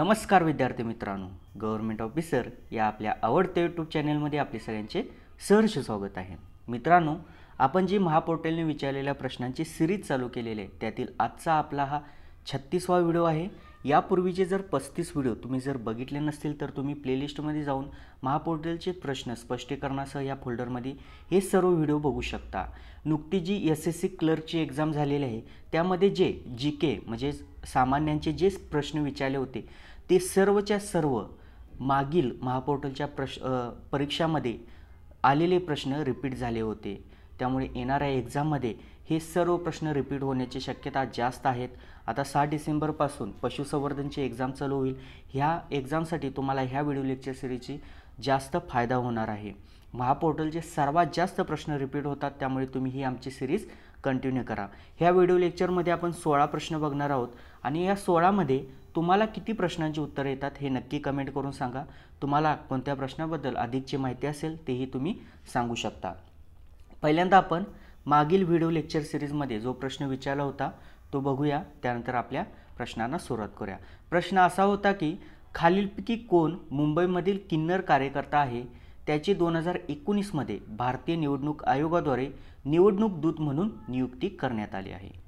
नमस्कार विद्यार्थी मित्रांनो गव्हर्नमेंट ऑफिसर या आपल्या आवडत्या यूट्यूब चॅनेलमध्ये आपले सगळ्यांचे सहर्ष स्वागत आहे मित्रांनो आपण जी महापोर्टलने विचारलेल्या प्रश्नांची सिरीज चालू केलेली आहे त्यातील आजचा आपला हा छत्तीसवा व्हिडिओ आहे यापूर्वीचे जर पस्तीस व्हिडिओ तुम्ही जर बघितले नसतील तर तुम्ही प्लेलिस्टमध्ये जाऊन महापोर्टलचे प्रश्न स्पष्टीकरणासह या फोल्डरमध्ये हे सर्व व्हिडिओ बघू शकता नुकती जी एस एस सी क्लर्कची एक्झाम झालेली आहे त्यामध्ये जे जी के म्हणजे सामान्यांचे जे प्रश्न विचारले होते ते सर्वच्या सर्व मागील महापोर्टलच्या प्रश परीक्षामध्ये आलेले प्रश्न रिपीट झाले होते त्यामुळे येणाऱ्या एक्झाममध्ये हे सर्व प्रश्न रिपीट होण्याची शक्यता जास्त आहेत आता सहा डिसेंबरपासून पशुसंवर्धनची एक्झाम चालू होईल ह्या एक्झामसाठी तुम्हाला ह्या व्हिडिओ लेक्चर सिरीजची जास्त फायदा होणार आहे महापोर्टलचे सर्वात जास्त प्रश्न रिपीट होतात त्यामुळे तुम्ही ही आमची सिरीज कंटिन्यू करा ह्या व्हिडिओ लेक्चरमध्ये आपण सोळा प्रश्न बघणार आहोत आणि या सोळामध्ये तुम्हाला किती प्रश्नांची उत्तरं येतात हे नक्की कमेंट करून सांगा तुम्हाला कोणत्या प्रश्नाबद्दल अधिकची माहिती असेल तेही तुम्ही सांगू शकता पहिल्यांदा आपण मागील व्हिडिओ लेक्चर सिरीजमध्ये जो प्रश्न विचारला होता तो बघूया त्यानंतर आपल्या प्रश्नांना सुरुवात करूया प्रश्न असा होता की खालीलपैकी कोण मुंबईमधील किन्नर कार्यकर्ता आहे त्याची दोन हजार एकोणीसमध्ये भारतीय निवडणूक आयोगाद्वारे निवडणूक दूत म्हणून नियुक्ती करण्यात आली आहे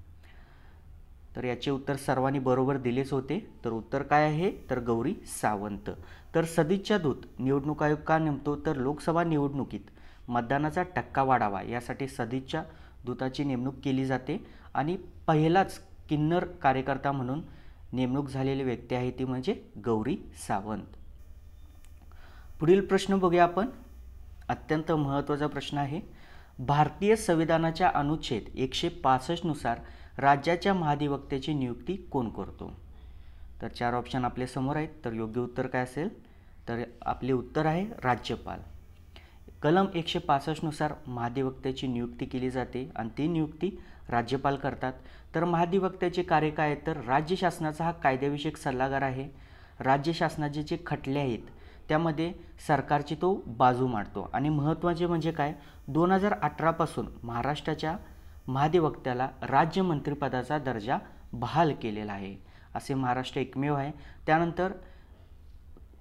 तर याचे उत्तर सर्वांनी बरोबर दिलेच होते तर उत्तर काय आहे तर गौरी सावंत तर सदिच्छा दूत निवडणूक आयोग का नेमतो तर लोकसभा निवडणुकीत मतदानाचा टक्का वाढावा यासाठी सदिच्छा दूताची नेमणूक केली जाते आणि पहिलाच किन्नर कार्यकर्ता म्हणून नेमणूक झालेली व्यक्ती आहे ती म्हणजे गौरी सावंत पुढील प्रश्न बघूया आपण अत्यंत महत्त्वाचा प्रश्न आहे भारतीय संविधानाच्या अनुच्छेद एकशे पासष्टनुसार नुसार राज्याच्या महाधिवक्त्याची नियुक्ती कोण करतो तर चार ऑप्शन आपल्या समोर आहेत तर योग्य उत्तर काय असेल तर आपले उत्तर आहे राज्यपाल कलम एकशे पासष्टनुसार महाधिवक्त्याची नियुक्ती केली जाते आणि ती नियुक्ती राज्यपाल करतात तर महाधिवक्त्याचे कार्य काय आहे तर राज्य शासनाचा हा कायद्याविषयक सल्लागार आहे राज्य शासनाचे जे खटले आहेत त्यामध्ये सरकारची तो बाजू मांडतो आणि महत्त्वाचे म्हणजे काय दोन हजार अठरापासून महाराष्ट्राच्या महाधिवक्त्याला राज्यमंत्रीपदाचा दर्जा बहाल केलेला आहे असे महाराष्ट्र एकमेव आहे त्यानंतर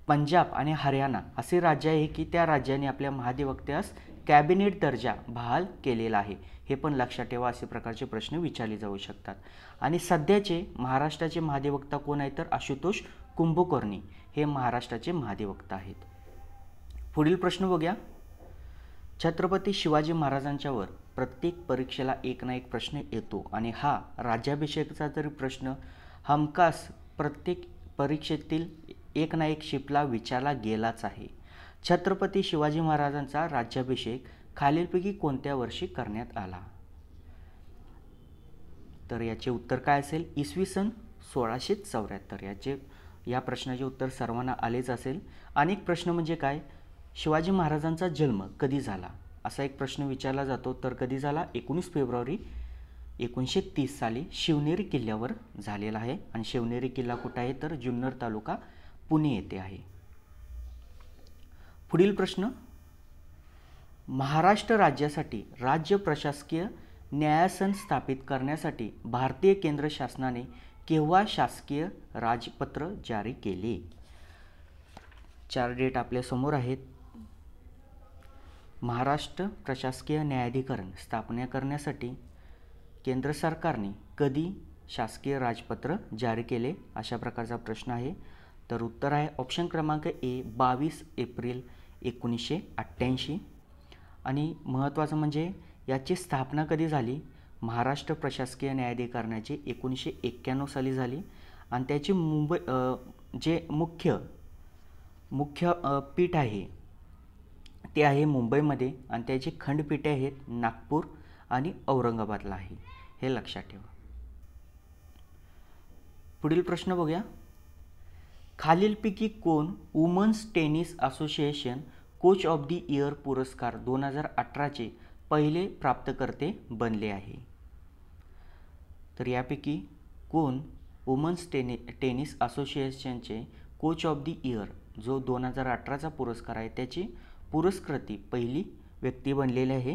पंजाब आणि हरियाणा असे राज्य आहे की त्या राज्याने आपल्या महाधिवक्त्यास कॅबिनेट दर्जा बहाल केलेला आहे हे पण लक्षात ठेवा असे प्रकारचे प्रश्न विचारले जाऊ शकतात आणि सध्याचे महाराष्ट्राचे महाधिवक्ता कोण आहे तर आशुतोष कुंभकोर्णी हे महाराष्ट्राचे महाधिवक्ता आहेत पुढील प्रश्न बघूया छत्रपती शिवाजी महाराजांच्यावर प्रत्येक परीक्षेला एक ना एक प्रश्न येतो आणि हा राज्याभिषेकाचा तरी प्रश्न हमखास प्रत्येक परीक्षेतील एक ना एक शिपला विचारला गेलाच आहे छत्रपती शिवाजी महाराजांचा राज्याभिषेक खालीलपैकी कोणत्या वर्षी करण्यात आला तर याचे उत्तर काय असेल इसवी सन सोळाशे चौऱ्याहत्तर याचे या प्रश्नाचे उत्तर सर्वांना आलेच असेल अनेक प्रश्न म्हणजे काय शिवाजी महाराजांचा जन्म कधी झाला असा एक प्रश्न विचारला जातो तर कधी झाला एकोणीस फेब्रुवारी एकोणीसशे तीस साली शिवनेरी किल्ल्यावर झालेला आहे आणि शिवनेरी किल्ला कुठं आहे तर जुन्नर तालुका पुणे येथे आहे पुढील प्रश्न महाराष्ट्र राज्यासाठी राज्य प्रशासकीय न्यायासन स्थापित करण्यासाठी भारतीय केंद्र शासनाने केव्हा शासकीय राजपत्र जारी केले चार डेट आपल्यासमोर आहेत महाराष्ट्र प्रशासकीय न्यायाधिकरण स्थापना करण्यासाठी केंद्र सरकारने कधी शासकीय राजपत्र जारी केले अशा प्रकारचा प्रश्न आहे तर उत्तर आहे ऑप्शन क्रमांक ए बावीस एप्रिल एकोणीसशे अठ्ठ्याऐंशी आणि महत्त्वाचं म्हणजे याची स्थापना कधी झाली महाराष्ट्र प्रशासकीय न्यायाधिकरणाची एकोणीसशे एक्क्याण्णव साली झाली आणि त्याची मुंबई जे मुख्य मुख्य पीठ आहे ते आहे मुंबईमध्ये आणि त्याची खंडपीठे आहेत नागपूर आणि औरंगाबादला आहे हे लक्षात ठेवा पुढील प्रश्न बघूया खालीलपैकी कोण women's tennis association coach of the year पुरस्कार दोन हजार अठराचे पहिले प्राप्तकर्ते बनले आहे तर यापैकी कोण वुमन्स टेनि टेनिस असोसिएशनचे कोच ऑफ द इयर जो दोन हजार अठराचा पुरस्कार आहे त्याची पुरस्कृती पहिली व्यक्ती बनलेली आहे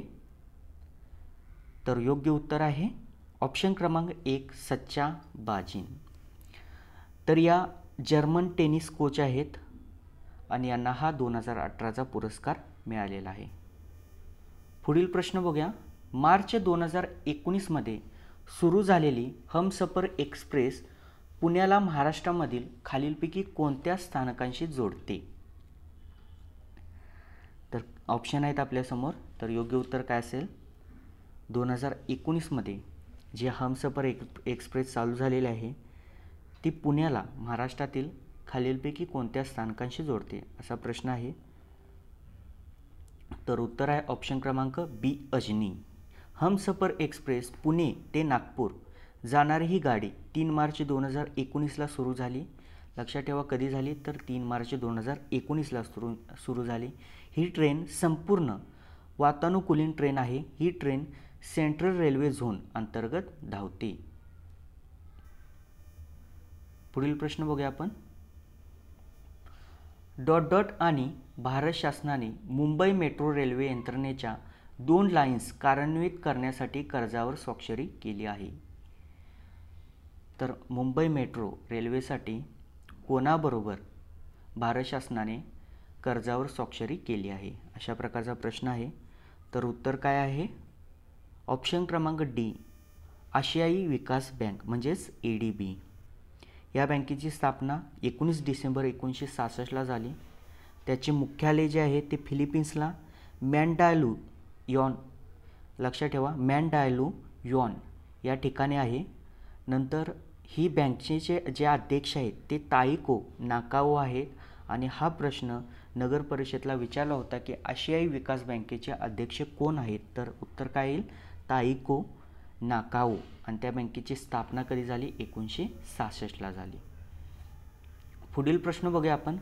तर योग्य उत्तर आहे ऑप्शन क्रमांक एक सच्चा बाजीन तर या जर्मन टेनिस कोच आहेत आणि यांना हा दोन हजार अठराचा पुरस्कार मिळालेला आहे पुढील प्रश्न बघूया मार्च दोन हजार एकोणीसमध्ये सुरू झालेली हमसफर एक्सप्रेस पुण्याला महाराष्ट्रामधील खालीलपैकी कोणत्या स्थानकांशी जोडते ऑप्शन आहेत आपल्यासमोर तर योग्य उत्तर काय असेल दोन हजार एकोणीसमध्ये जी हमसफर एक एक्सप्रेस चालू झालेली आहे ती पुण्याला महाराष्ट्रातील खालीलपैकी कोणत्या स्थानकांशी जोडते असा प्रश्न आहे तर उत्तर आहे ऑप्शन क्रमांक बी अजनी हमसफर एक्सप्रेस पुणे ते नागपूर जाणारी ही गाडी तीन मार्च दोन हजार एकोणीसला सुरू झाली लक्षात ठेवा कधी झाली तर तीन मार्च दोन हजार एकोणीसला सुरू सुरू झाली ही ट्रेन संपूर्ण वातानुकूलित ट्रेन आहे ही ट्रेन सेंट्रल रेल्वे झोन अंतर्गत धावते पुढील प्रश्न बघूया आपण डॉट डॉट आणि भारत शासनाने मुंबई मेट्रो रेल्वे यंत्रणेच्या दोन लाईन्स कार्यान्वित करण्यासाठी कर्जावर स्वाक्षरी केली आहे तर मुंबई मेट्रो रेल्वेसाठी कोणाबरोबर भारत शासनाने कर्जावर स्वाक्षरी केली आहे अशा प्रकारचा प्रश्न आहे तर उत्तर काय आहे ऑप्शन क्रमांक डी आशियाई विकास बँक म्हणजेच ए डी बी या बँकेची स्थापना एकोणीस डिसेंबर एकोणीसशे सहासष्टला झाली त्याचे मुख्यालय जे आहे ते फिलिपिन्सला मॅनडायलू यॉन लक्षात ठेवा डायलू यॉन या ठिकाणी आहे नंतर ही बँकेचे जे अध्यक्ष आहेत ते ताईको नाकाओ आहेत आणि हा प्रश्न नगर परिषदला विचारला होता की आशियाई विकास बँकेचे अध्यक्ष कोण आहेत तर उत्तर काय येईल ताईको नाकाओ आणि त्या बँकेची स्थापना कधी झाली एकोणीसशे सहासष्टला झाली पुढील प्रश्न बघूया आपण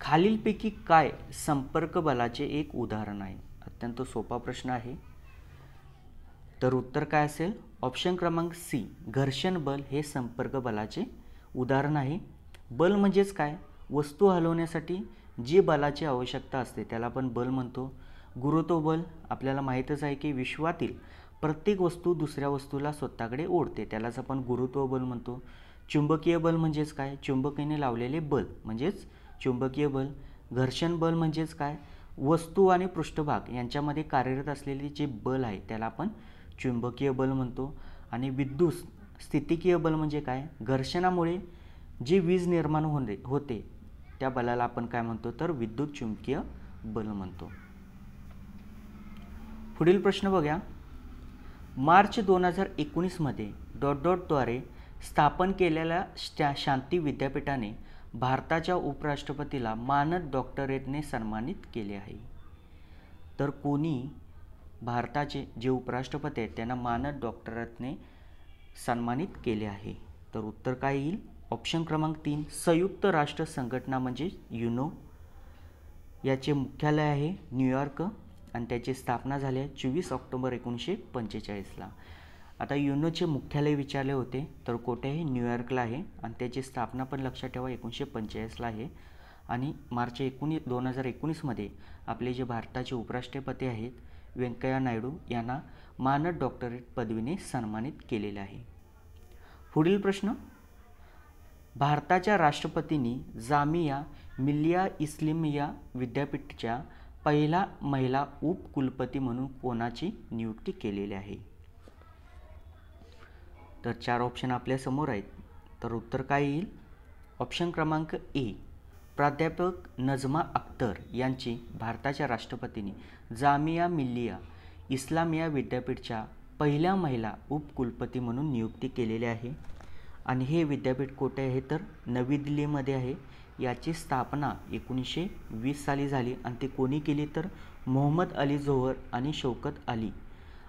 खालीलपैकी काय संपर्क बलाचे एक उदाहरण आहे अत्यंत सोपा प्रश्न आहे तर उत्तर काय असेल ऑप्शन क्रमांक सी घर्षण बल हे संपर्क बलाचे उदाहरण आहे बल म्हणजेच काय वस्तू हलवण्यासाठी जी बलाची आवश्यकता असते त्याला आपण बल म्हणतो गुरुत्व बल आपल्याला माहीतच आहे की विश्वातील प्रत्येक वस्तू दुसऱ्या वस्तूला स्वतःकडे ओढते त्यालाच आपण गुरुत्व बल म्हणतो चुंबकीय बल म्हणजेच काय चुंबकीने लावलेले बल म्हणजेच चुंबकीय बल घर्षण बल म्हणजेच काय वस्तू आणि पृष्ठभाग यांच्यामध्ये कार्यरत असलेले जे बल आहे त्याला आपण चुंबकीय बल म्हणतो आणि विद्युत स्थितिकीय बल म्हणजे काय घर्षणामुळे जी वीज निर्माण होणे होते त्या बलाला आपण काय म्हणतो तर विद्युत चुंबकीय बल म्हणतो पुढील प्रश्न बघा मार्च दोन हजार एकोणीसमध्ये डॉट डॉटद्वारे स्थापन केलेल्या शा शांती विद्यापीठाने भारताच्या उपराष्ट्रपतीला मानद डॉक्टरेटने सन्मानित केले आहे तर कोणी भारताचे जे उपराष्ट्रपती आहेत त्यांना मानद डॉक्टरेटने सन्मानित केले आहे तर उत्तर काय येईल ऑप्शन क्रमांक तीन संयुक्त राष्ट्र संघटना म्हणजे युनो याचे मुख्यालय आहे न्यूयॉर्क आणि त्याची स्थापना झाली आहे चोवीस ऑक्टोबर एकोणीसशे पंचेचाळीसला आता युनोचे मुख्यालय विचारले होते तर कोठे आहे न्यूयॉर्कला आहे आणि त्याची स्थापना पण लक्षात ठेवा एकोणीसशे पंचेचाळीसला आहे आणि मार्च एकोणीस दोन हजार एकोणीसमध्ये आपले जे भारताचे उपराष्ट्रपती आहेत व्यंकय्या नायडू यांना मानद डॉक्टरेट पदवीने सन्मानित केलेले आहे पुढील प्रश्न भारताच्या राष्ट्रपतींनी जामिया मिलिया इस्लिमिया विद्यापीठाच्या पहिला महिला उपकुलपती म्हणून कोणाची नियुक्ती केलेली आहे तर चार ऑप्शन आपल्यासमोर आहेत तर उत्तर काय येईल ऑप्शन क्रमांक ए प्राध्यापक नजमा अख्तर यांची भारताच्या राष्ट्रपतींनी जामिया मिलिया इस्लामिया विद्यापीठच्या पहिल्या महिला उपकुलपती म्हणून नियुक्ती केलेली आहे आणि हे विद्यापीठ कोठे आहे तर नवी दिल्लीमध्ये आहे याची स्थापना एकोणीसशे वीस साली झाली आणि ते कोणी केली तर मोहम्मद अली झोहर आणि शौकत अली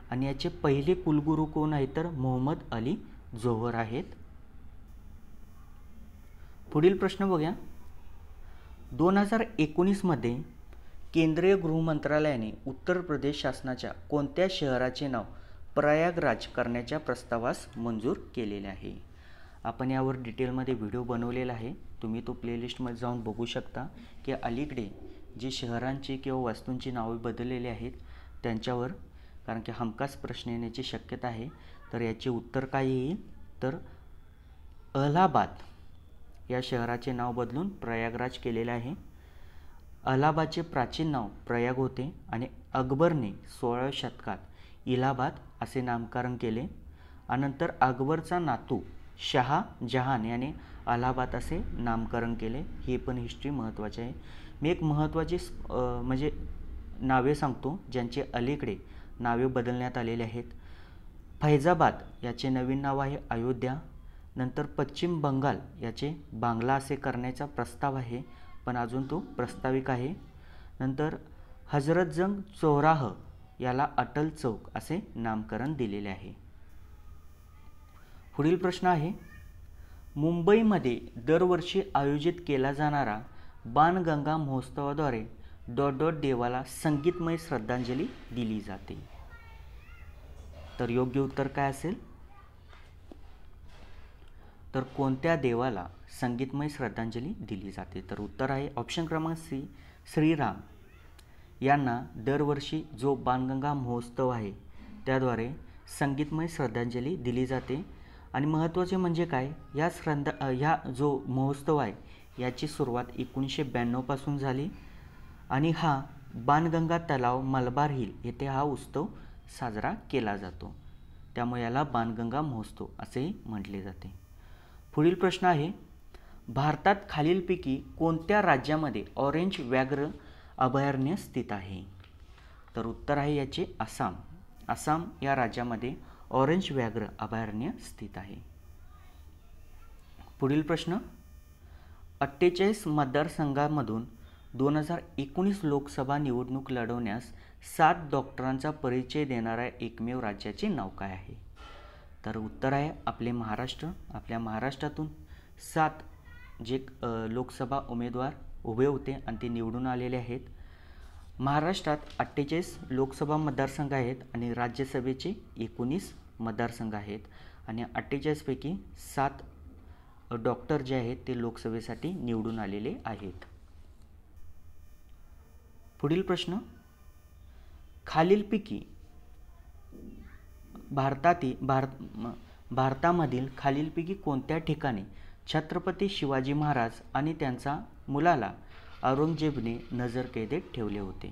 आणि याचे पहिले कुलगुरू कोण आहेत तर मोहम्मद अली झोहर आहेत पुढील प्रश्न बघूया दोन हजार एकोणीसमध्ये केंद्रीय गृहमंत्रालयाने उत्तर प्रदेश शासनाच्या कोणत्या शहराचे नाव प्रयागराज करण्याच्या प्रस्तावास मंजूर केलेले आहे आपण यावर डिटेलमध्ये व्हिडिओ बनवलेला आहे तुम्ही तो प्लेलिस्टमध्ये जाऊन बघू शकता की अलीकडे जी शहरांची किंवा वस्तूंची नावे बदललेली आहेत त्यांच्यावर कारण की हमखास प्रश्न येण्याची शक्यता आहे तर याचे उत्तर काय येईल तर अलाहाबाद या शहराचे नाव बदलून प्रयागराज केलेले आहे अलाहाबादचे प्राचीन नाव प्रयाग होते आणि अकबरने सोळाव्या शतकात इलाहाबाद असे नामकरण केले अनंतर अकबरचा नातू शहा जहान याने अलाहाबाद असे नामकरण केले हे पण हिस्ट्री महत्त्वाची आहे मी एक महत्त्वाची म्हणजे नावे सांगतो ज्यांचे अलीकडे नावे बदलण्यात आलेले आहेत फैजाबाद याचे नवीन नाव आहे अयोध्या नंतर पश्चिम बंगाल याचे बांगला असे करण्याचा प्रस्ताव आहे पण अजून तो प्रस्ताविक आहे नंतर हजरतजंग चौराह याला अटल चौक असे नामकरण दिलेले आहे पुढील प्रश्न आहे मुंबईमध्ये दरवर्षी आयोजित केला जाणारा बाणगंगा महोत्सवाद्वारे डॉट डॉट देवाला संगीतमय श्रद्धांजली दिली जाते तर योग्य उत्तर काय असेल तर कोणत्या देवाला संगीतमय श्रद्धांजली दिली जाते तर उत्तर आहे ऑप्शन क्रमांक सी श्रीराम यांना दरवर्षी जो बाणगंगा महोत्सव आहे त्याद्वारे संगीतमय श्रद्धांजली दिली जाते आणि महत्त्वाचे म्हणजे काय या श्रंदा ह्या जो महोत्सव आहे याची सुरुवात एकोणीसशे ब्याण्णवपासून झाली आणि हा बाणगंगा तलाव मलबार हिल येथे हा उत्सव साजरा केला जातो त्यामुळे याला बाणगंगा महोत्सव असे म्हटले जाते पुढील प्रश्न आहे भारतात खालीलपैकी कोणत्या राज्यामध्ये ऑरेंज व्याघ्र अभयारण्य स्थित आहे तर उत्तर आहे याचे आसाम आसाम या राज्यामध्ये ऑरेंज व्याघ्र अभयारण्य स्थित आहे पुढील प्रश्न अठ्ठेचाळीस मतदारसंघामधून दोन हजार एकोणीस लोकसभा निवडणूक लढवण्यास सात डॉक्टरांचा परिचय देणाऱ्या एकमेव राज्याचे नाव काय आहे तर उत्तर आहे आपले महाराष्ट्र आपल्या महाराष्ट्रातून सात जे लोकसभा उमेदवार उभे होते आणि ते निवडून आलेले आहेत महाराष्ट्रात अठ्ठेचाळीस लोकसभा मतदारसंघ आहेत आणि राज्यसभेचे एकोणीस मतदारसंघ आहेत आणि अठ्ठेचाळीसपैकी सात डॉक्टर जे आहेत ते लोकसभेसाठी निवडून आलेले आहेत पुढील प्रश्न खालीलपैकी भारतातील भारत भारतामधील खालीलपैकी कोणत्या ठिकाणी छत्रपती शिवाजी महाराज आणि त्यांचा मुलाला औरंगजेबने नजरकैदेत ठेवले होते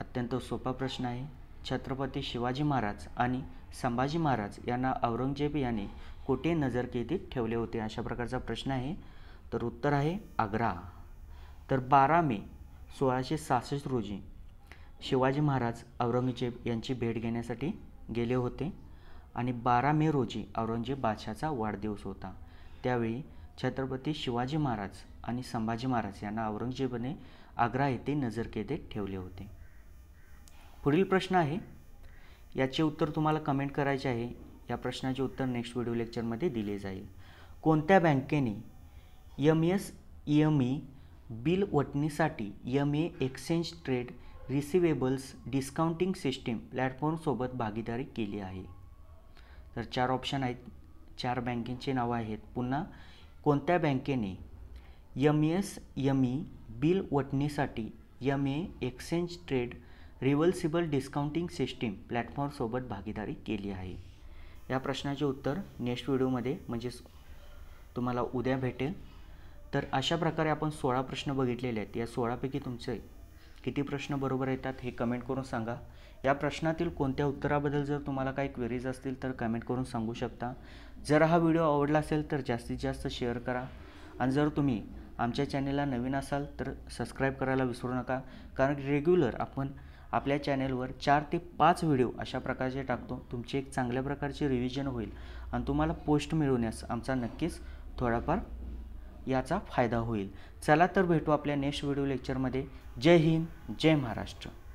अत्यंत सोपा प्रश्न आहे छत्रपती शिवाजी महाराज आणि संभाजी महाराज यांना औरंगजेब याने कुठे नजरकैदेत ठेवले होते अशा प्रकारचा प्रश्न आहे तर उत्तर आहे आग्रा तर बारा मे सोळाशे सहासष्ट रोजी शिवाजी महाराज औरंगजेब यांची भेट घेण्यासाठी गेले होते आणि बारा मे रोजी औरंगजेब बादशाचा वाढदिवस होता त्यावेळी छत्रपती शिवाजी महाराज आणि संभाजी महाराज यांना औरंगजेबाने आग्रा येथे नजरकेदेत ठेवले होते पुढील प्रश्न आहे याचे उत्तर तुम्हाला कमेंट करायचे आहे या प्रश्नाचे उत्तर नेक्स्ट व्हिडिओ लेक्चरमध्ये दिले जाईल कोणत्या बँकेने M S M E bill वटणीसाठी M A exchange trade receivables discounting system प्लॅटफॉर्मसोबत भागीदारी केली आहे तर चार ऑप्शन आहेत चार बँकेचे नावं आहेत पुन्हा कोणत्या बँकेने M S M E bill वटणीसाठी M A exchange trade reversible discounting system प्लॅटफॉर्मसोबत भागीदारी केली आहे या प्रश्नाचे उत्तर नेक्स्ट व्हिडिओमध्ये म्हणजेच तुम्हाला उद्या भेटेल तर अशा प्रकारे आपण सोळा प्रश्न बघितलेले आहेत या सोळापैकी तुमचे किती प्रश्न बरोबर येतात हे कमेंट करून सांगा या प्रश्नातील कोणत्या उत्तराबद्दल जर तुम्हाला काही क्वेरीज असतील तर कमेंट करून सांगू शकता जर हा व्हिडिओ आवडला असेल तर जास्तीत जास्त शेअर करा आणि जर तुम्ही आमच्या चॅनेलला नवीन असाल तर सबस्क्राईब करायला विसरू नका कारण रेग्युलर आपण आपल्या चॅनेलवर चार ते पाच व्हिडिओ अशा प्रकारचे टाकतो तुमची एक चांगल्या प्रकारची रिव्हिजन होईल आणि तुम्हाला पोस्ट मिळवण्यास आमचा नक्कीच थोडाफार याचा फायदा होईल चला तर भेटू आपल्या नेक्स्ट व्हिडिओ लेक्चरमध्ये जय हिंद जय महाराष्ट्र